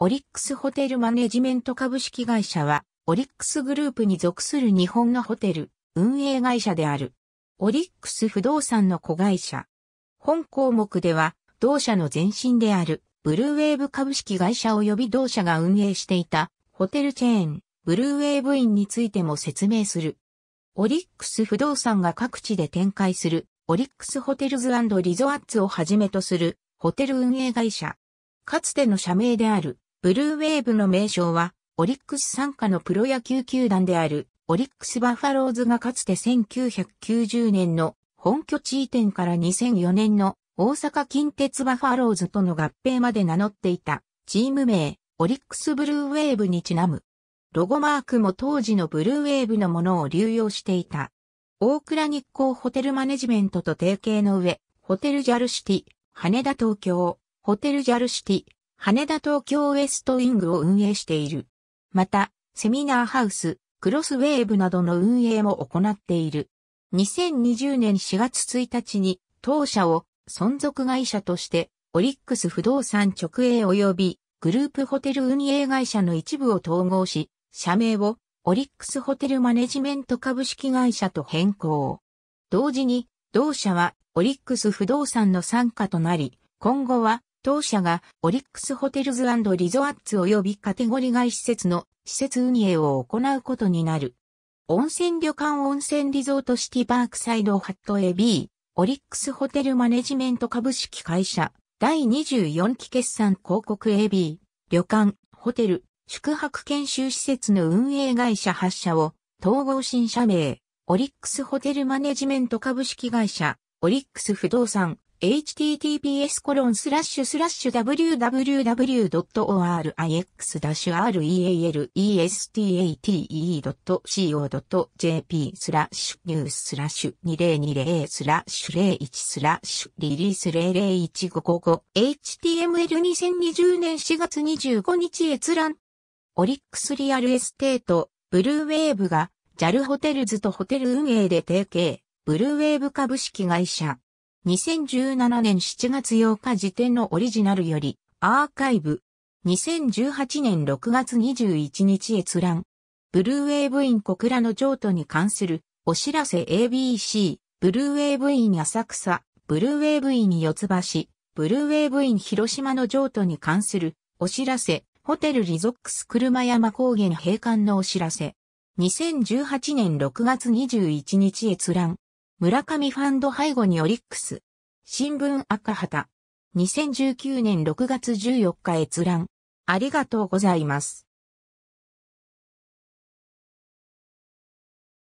オリックスホテルマネジメント株式会社は、オリックスグループに属する日本のホテル、運営会社である。オリックス不動産の子会社。本項目では、同社の前身である、ブルーウェーブ株式会社及び同社が運営していた、ホテルチェーン、ブルーウェーブインについても説明する。オリックス不動産が各地で展開する、オリックスホテルズリゾアッツをはじめとする、ホテル運営会社。かつての社名である、ブルーウェーブの名称は、オリックス参加のプロ野球球団である、オリックスバファローズがかつて1990年の本拠地移転から2004年の大阪近鉄バファローズとの合併まで名乗っていたチーム名、オリックスブルーウェーブにちなむ。ロゴマークも当時のブルーウェーブのものを流用していた。大倉日光ホテルマネジメントと提携の上、ホテルジャルシティ、羽田東京、ホテルジャルシティ、羽田東京ウエストウィングを運営している。また、セミナーハウス、クロスウェーブなどの運営も行っている。2020年4月1日に当社を存続会社としてオリックス不動産直営及びグループホテル運営会社の一部を統合し、社名をオリックスホテルマネジメント株式会社と変更。同時に同社はオリックス不動産の参加となり、今後は当社がオリックスホテルズリゾアッツ及びカテゴリ外施設の施設運営を行うことになる。温泉旅館温泉リゾートシティパークサイドハット AB、オリックスホテルマネジメント株式会社、第24期決算広告 AB、旅館、ホテル、宿泊研修施設の運営会社発社を、統合新社名、オリックスホテルマネジメント株式会社、オリックス不動産、https コロンスラッシュスラッシュ www.orix-realeestate.co.jp スラッシュニューススラッシュ2020スラッシュ01スラッシュリリース001555 html2020 年4月25日閲覧オリックスリアルエステートブルーウェーブが JAL ホテルズとホテル運営で提携ブルーウェーブ株式会社2017年7月8日時点のオリジナルより、アーカイブ。2018年6月21日閲覧。ブルーウェーブイン小倉の譲渡に関するお知らせ ABC、ブルーウェーブイン浅草、ブルーウェーブイン四つ橋、ブルーウェーブイン広島の譲渡に関するお知らせ、ホテルリゾックス車山高原閉館のお知らせ。2018年6月21日閲覧。村上ファンド背後にオリックス。新聞赤旗。2019年6月14日閲覧。ありがとうございます。